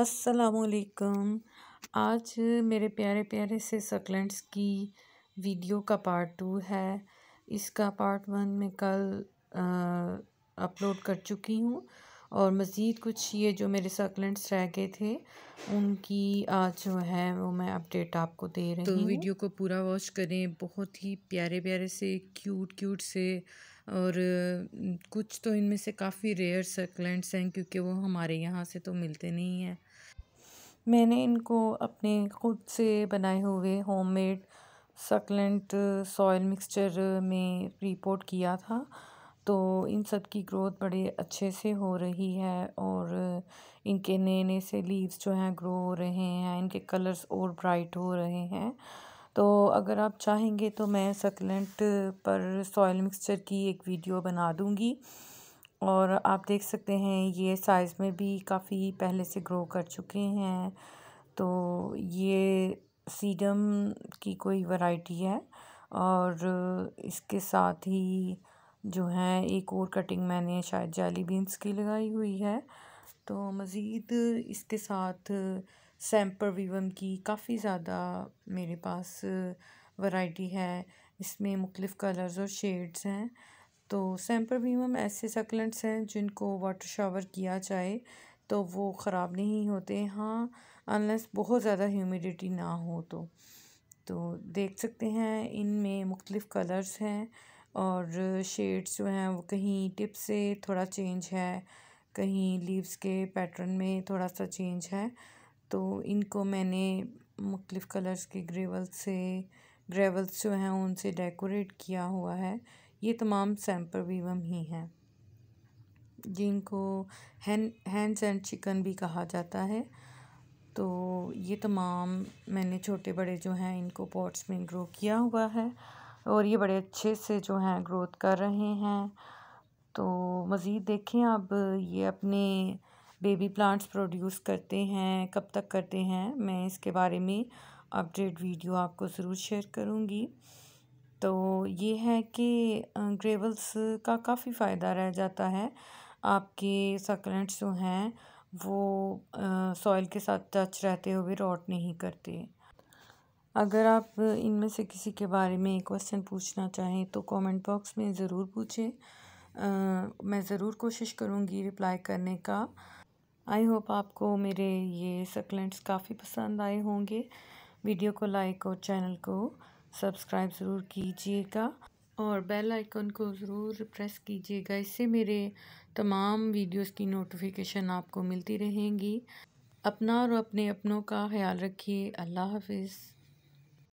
असलकम आज मेरे प्यारे प्यारे से सकलेंट्स की वीडियो का पार्ट टू है इसका पार्ट वन में कल अपलोड कर चुकी हूँ और मज़ीद कुछ ये जो मेरे सकलेंट्स रह गए थे उनकी आज जो है वो मैं अपडेट आपको दे तो रही हूँ तो वीडियो को पूरा वॉच करें बहुत ही प्यारे प्यारे से क्यूट क्यूट से और कुछ तो इनमें से काफ़ी रेयर सकलेंट्स हैं क्योंकि वो हमारे यहाँ से तो मिलते नहीं हैं मैंने इनको अपने खुद से बनाए हुए होममेड सकलेंट सॉयल मिक्सचर में रिपोर्ट किया था तो इन सब की ग्रोथ बड़े अच्छे से हो रही है और इनके नए नए से लीव्स जो हैं ग्रो हो रहे हैं इनके कलर्स और ब्राइट हो रहे हैं तो अगर आप चाहेंगे तो मैं सकलेंट पर सॉयल मिक्सचर की एक वीडियो बना दूँगी और आप देख सकते हैं ये साइज़ में भी काफ़ी पहले से ग्रो कर चुके हैं तो ये सीडम की कोई वैरायटी है और इसके साथ ही जो है एक और कटिंग मैंने शायद जाली बीन्स की लगाई हुई है तो मज़ीद इसके साथ सैम्पर वीवम की काफ़ी ज़्यादा मेरे पास वैरायटी है इसमें मुख्तलिफ़ कलर्स और शेड्स हैं तो सैम्पर वीवम ऐसे सकलेंट्स हैं जिनको वाटर शावर किया जाए तो वो ख़राब नहीं होते हाँ अनलेस बहुत ज़्यादा ह्यूमिडिटी ना हो तो तो देख सकते हैं इनमें मुख्तलिफ़ कलर्स हैं और शेड्स जो हैं वो कहीं टिप से थोड़ा चेंज है कहीं लीव्स के पैटर्न में थोड़ा सा चेंज है तो इनको मैंने मुख्तफ कलर्स के ग्रेवल से ग्रेवल्स जो हैं उनसे डेकोरेट किया हुआ है ये तमाम सैम्पर वीवम ही हैं जिनको हैंड्स एंड चिकन भी कहा जाता है तो ये तमाम मैंने छोटे बड़े जो हैं इनको पॉट्स में ग्रो किया हुआ है और ये बड़े अच्छे से जो हैं ग्रोथ कर रहे हैं तो मज़ीद देखें अब ये अपने बेबी प्लांट्स प्रोड्यूस करते हैं कब तक करते हैं मैं इसके बारे में अपडेट वीडियो आपको ज़रूर शेयर करूँगी तो ये है कि ग्रेवल्स का काफ़ी फ़ायदा रह जाता है आपके सकलेंट्स जो हैं वो सॉइल के साथ टच रहते हुए रॉट नहीं करते अगर आप इनमें से किसी के बारे में क्वेश्चन पूछना चाहें तो कमेंट बॉक्स में ज़रूर पूछें मैं ज़रूर कोशिश करूँगी रिप्लाई करने का आई होप आपको मेरे ये सकलेंट्स काफ़ी पसंद आए होंगे वीडियो को लाइक और चैनल को सब्सक्राइब ज़रूर कीजिएगा और बेल आइकन को ज़रूर प्रेस कीजिएगा इससे मेरे तमाम वीडियोस की नोटिफिकेशन आपको मिलती रहेंगी अपना और अपने अपनों का ख्याल रखिए अल्लाह हाफिज़